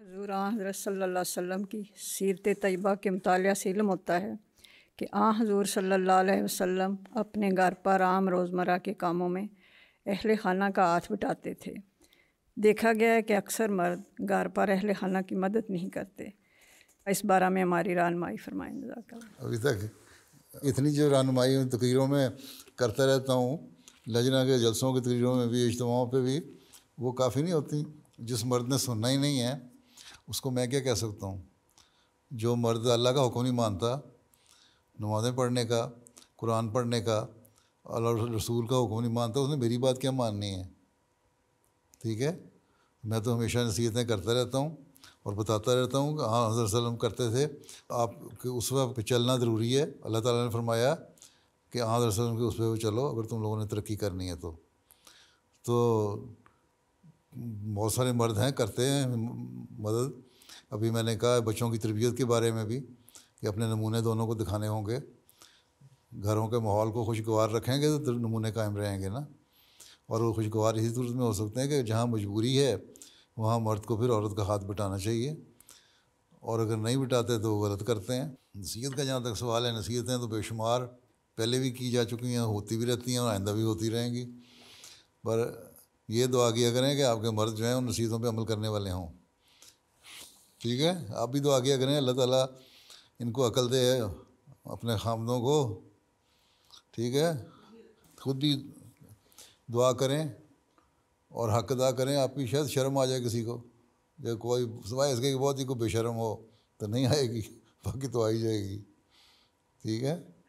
हजूर हज़रत सल्ला वसम की सीरत तयबा के मुताल से इलम होता है कि आ हजूर सल्ला वसम अपने घर पर आम रोज़मर के कामों में अहल खाना का हाथ बिटाते थे देखा गया है कि अक्सर मर्द घर पर अहल खाना की मदद नहीं करते इस बारे में हमारी रानमाई फरमाएँ अभी तक इतनी जो उन तकरीरों में करता रहता हूँ लजना के जलसों की तकरीरों में भी इजतों पर भी वो काफ़ी नहीं होती जिस मर्द ने सुनना ही नहीं है उसको मैं क्या कह सकता हूँ जो मर्द अल्लाह का हुक्म नहीं मानता नमाज़ें पढ़ने का कुरान पढ़ने का अल्लाह रसूल का हुक्म नहीं मानता उसने मेरी बात क्या माननी है ठीक है मैं तो हमेशा नसीहतें करता रहता हूँ और बताता रहता हूँ कि हाँ हजरत वसल्लम करते थे आप उस पर चलना ज़रूरी है अल्लाह ताला ने फरमाया कि हाँ हजरत वसल्लम के उस पर चलो अगर तुम लोगों ने तरक्की करनी है तो, तो बहुत सारे मर्द हैं करते हैं मदद अभी मैंने कहा बच्चों की तरबियत के बारे में भी कि अपने नमूने दोनों को दिखाने होंगे घरों के माहौल को खुशगवार रखेंगे तो, तो नमूने कायम रहेंगे ना और वो खुशगवार इसी सूरत में हो सकते हैं कि जहाँ मजबूरी है वहाँ मर्द को फिर औरत का हाथ बिटाना चाहिए और अगर नहीं बिटाते तो वो गलत करते हैं नसीहत का जहाँ तक सवाल है नसीहतें तो बेशुमार पहले भी की जा चुकी हैं होती भी रहती हैं और आइंदा भी होती रहेंगी पर ये दुआ किया करें कि आपके मर्द जो हैं उन नसीहतों पर अमल करने वाले हों ठीक है आप भी दुआ किया करें अल्लाह ताला इनको अकल दे अपने खामदों को ठीक है खुद भी दुआ करें और हक अदा करें आप भी शायद शर्म आ जाए किसी को जब कोई सुबह इसके बहुत ही कोई बेशर्म हो तो नहीं आएगी बाकी तो आ ही जाएगी ठीक है